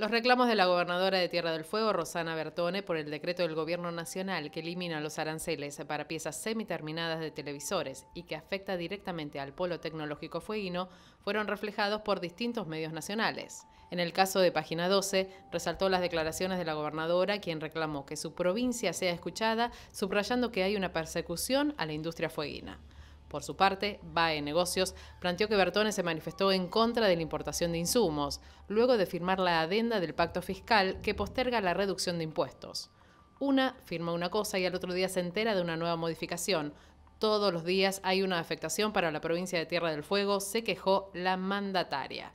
Los reclamos de la gobernadora de Tierra del Fuego, Rosana Bertone, por el decreto del Gobierno Nacional que elimina los aranceles para piezas semiterminadas de televisores y que afecta directamente al polo tecnológico fueguino, fueron reflejados por distintos medios nacionales. En el caso de Página 12, resaltó las declaraciones de la gobernadora, quien reclamó que su provincia sea escuchada, subrayando que hay una persecución a la industria fueguina. Por su parte, BAE Negocios planteó que Bertone se manifestó en contra de la importación de insumos, luego de firmar la adenda del pacto fiscal que posterga la reducción de impuestos. Una firma una cosa y al otro día se entera de una nueva modificación. Todos los días hay una afectación para la provincia de Tierra del Fuego, se quejó la mandataria.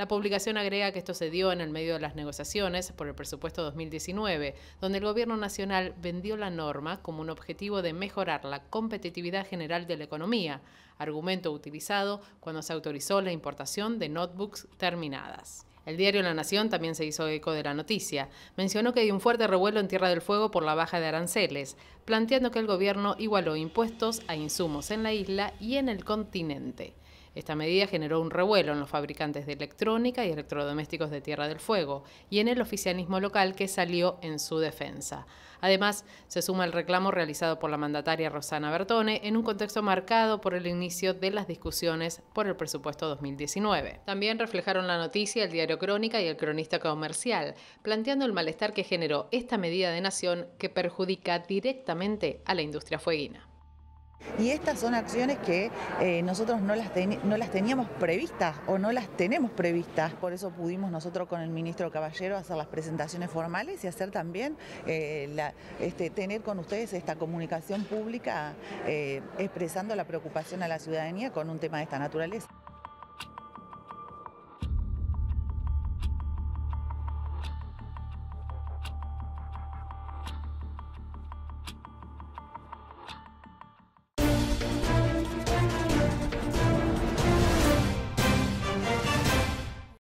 La publicación agrega que esto se dio en el medio de las negociaciones por el presupuesto 2019, donde el Gobierno Nacional vendió la norma como un objetivo de mejorar la competitividad general de la economía, argumento utilizado cuando se autorizó la importación de notebooks terminadas. El diario La Nación también se hizo eco de la noticia. Mencionó que hay un fuerte revuelo en Tierra del Fuego por la baja de aranceles, planteando que el gobierno igualó impuestos a insumos en la isla y en el continente. Esta medida generó un revuelo en los fabricantes de electrónica y electrodomésticos de Tierra del Fuego y en el oficialismo local que salió en su defensa. Además, se suma el reclamo realizado por la mandataria Rosana Bertone en un contexto marcado por el inicio de las discusiones por el presupuesto 2019. También reflejaron la noticia el diario Crónica y el cronista comercial, planteando el malestar que generó esta medida de nación que perjudica directamente a la industria fueguina. Y estas son acciones que eh, nosotros no las, teníamos previstas o no las tenemos previstas. Por eso pudimos nosotros con el ministro Caballero hacer las presentaciones formales y hacer también eh, este, tener con ustedes esta comunicación pública eh, expresando la preocupación a la ciudadanía con un tema de esta naturaleza.